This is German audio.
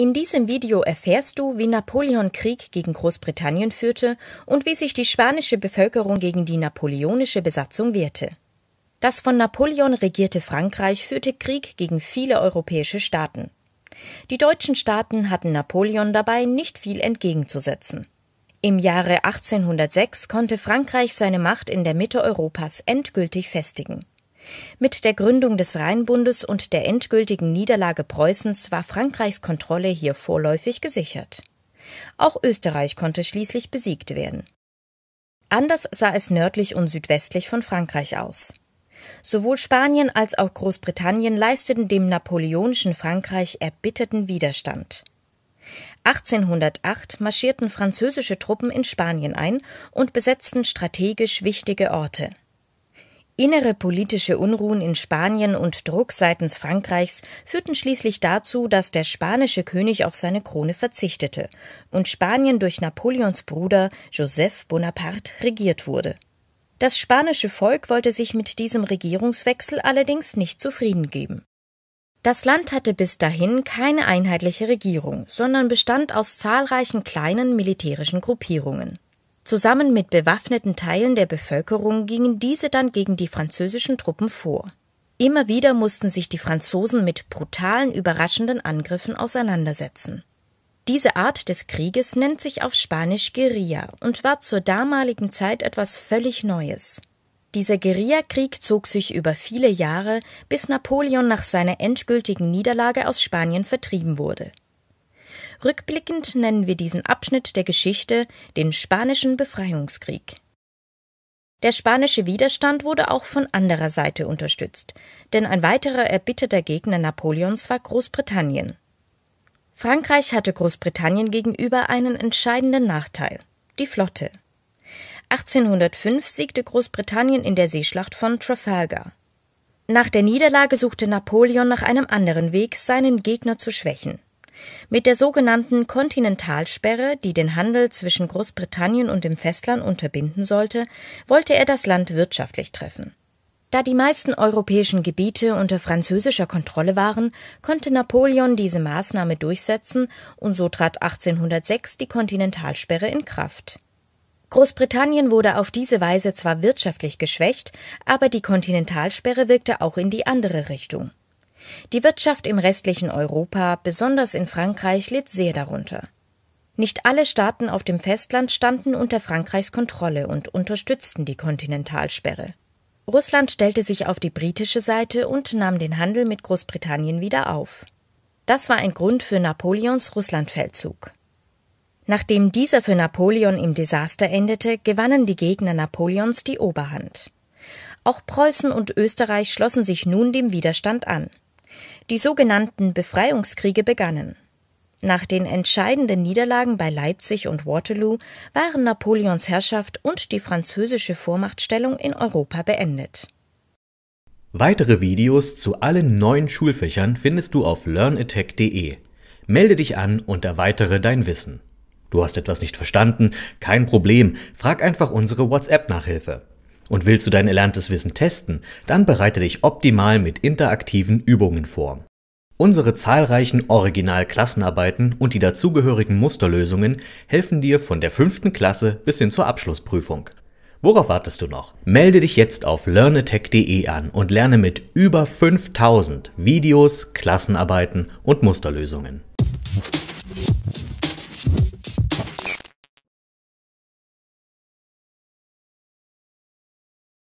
In diesem Video erfährst du, wie Napoleon Krieg gegen Großbritannien führte und wie sich die spanische Bevölkerung gegen die napoleonische Besatzung wehrte. Das von Napoleon regierte Frankreich führte Krieg gegen viele europäische Staaten. Die deutschen Staaten hatten Napoleon dabei nicht viel entgegenzusetzen. Im Jahre 1806 konnte Frankreich seine Macht in der Mitte Europas endgültig festigen. Mit der Gründung des Rheinbundes und der endgültigen Niederlage Preußens war Frankreichs Kontrolle hier vorläufig gesichert. Auch Österreich konnte schließlich besiegt werden. Anders sah es nördlich und südwestlich von Frankreich aus. Sowohl Spanien als auch Großbritannien leisteten dem napoleonischen Frankreich erbitterten Widerstand. 1808 marschierten französische Truppen in Spanien ein und besetzten strategisch wichtige Orte. Innere politische Unruhen in Spanien und Druck seitens Frankreichs führten schließlich dazu, dass der spanische König auf seine Krone verzichtete und Spanien durch Napoleons Bruder Joseph Bonaparte regiert wurde. Das spanische Volk wollte sich mit diesem Regierungswechsel allerdings nicht zufrieden geben. Das Land hatte bis dahin keine einheitliche Regierung, sondern bestand aus zahlreichen kleinen militärischen Gruppierungen. Zusammen mit bewaffneten Teilen der Bevölkerung gingen diese dann gegen die französischen Truppen vor. Immer wieder mussten sich die Franzosen mit brutalen, überraschenden Angriffen auseinandersetzen. Diese Art des Krieges nennt sich auf Spanisch Guerilla und war zur damaligen Zeit etwas völlig Neues. Dieser Guerillakrieg zog sich über viele Jahre, bis Napoleon nach seiner endgültigen Niederlage aus Spanien vertrieben wurde. Rückblickend nennen wir diesen Abschnitt der Geschichte den Spanischen Befreiungskrieg. Der spanische Widerstand wurde auch von anderer Seite unterstützt, denn ein weiterer erbitterter Gegner Napoleons war Großbritannien. Frankreich hatte Großbritannien gegenüber einen entscheidenden Nachteil die Flotte. 1805 siegte Großbritannien in der Seeschlacht von Trafalgar. Nach der Niederlage suchte Napoleon nach einem anderen Weg, seinen Gegner zu schwächen. Mit der sogenannten Kontinentalsperre, die den Handel zwischen Großbritannien und dem Festland unterbinden sollte, wollte er das Land wirtschaftlich treffen. Da die meisten europäischen Gebiete unter französischer Kontrolle waren, konnte Napoleon diese Maßnahme durchsetzen und so trat 1806 die Kontinentalsperre in Kraft. Großbritannien wurde auf diese Weise zwar wirtschaftlich geschwächt, aber die Kontinentalsperre wirkte auch in die andere Richtung. Die Wirtschaft im restlichen Europa, besonders in Frankreich, litt sehr darunter. Nicht alle Staaten auf dem Festland standen unter Frankreichs Kontrolle und unterstützten die Kontinentalsperre. Russland stellte sich auf die britische Seite und nahm den Handel mit Großbritannien wieder auf. Das war ein Grund für Napoleons Russlandfeldzug. Nachdem dieser für Napoleon im Desaster endete, gewannen die Gegner Napoleons die Oberhand. Auch Preußen und Österreich schlossen sich nun dem Widerstand an. Die sogenannten Befreiungskriege begannen. Nach den entscheidenden Niederlagen bei Leipzig und Waterloo waren Napoleons Herrschaft und die französische Vormachtstellung in Europa beendet. Weitere Videos zu allen neuen Schulfächern findest du auf learnattack.de. Melde dich an und erweitere dein Wissen. Du hast etwas nicht verstanden? Kein Problem, frag einfach unsere WhatsApp-Nachhilfe. Und willst du dein erlerntes Wissen testen, dann bereite dich optimal mit interaktiven Übungen vor. Unsere zahlreichen Original-Klassenarbeiten und die dazugehörigen Musterlösungen helfen dir von der fünften Klasse bis hin zur Abschlussprüfung. Worauf wartest du noch? Melde dich jetzt auf learnatech.de an und lerne mit über 5000 Videos, Klassenarbeiten und Musterlösungen.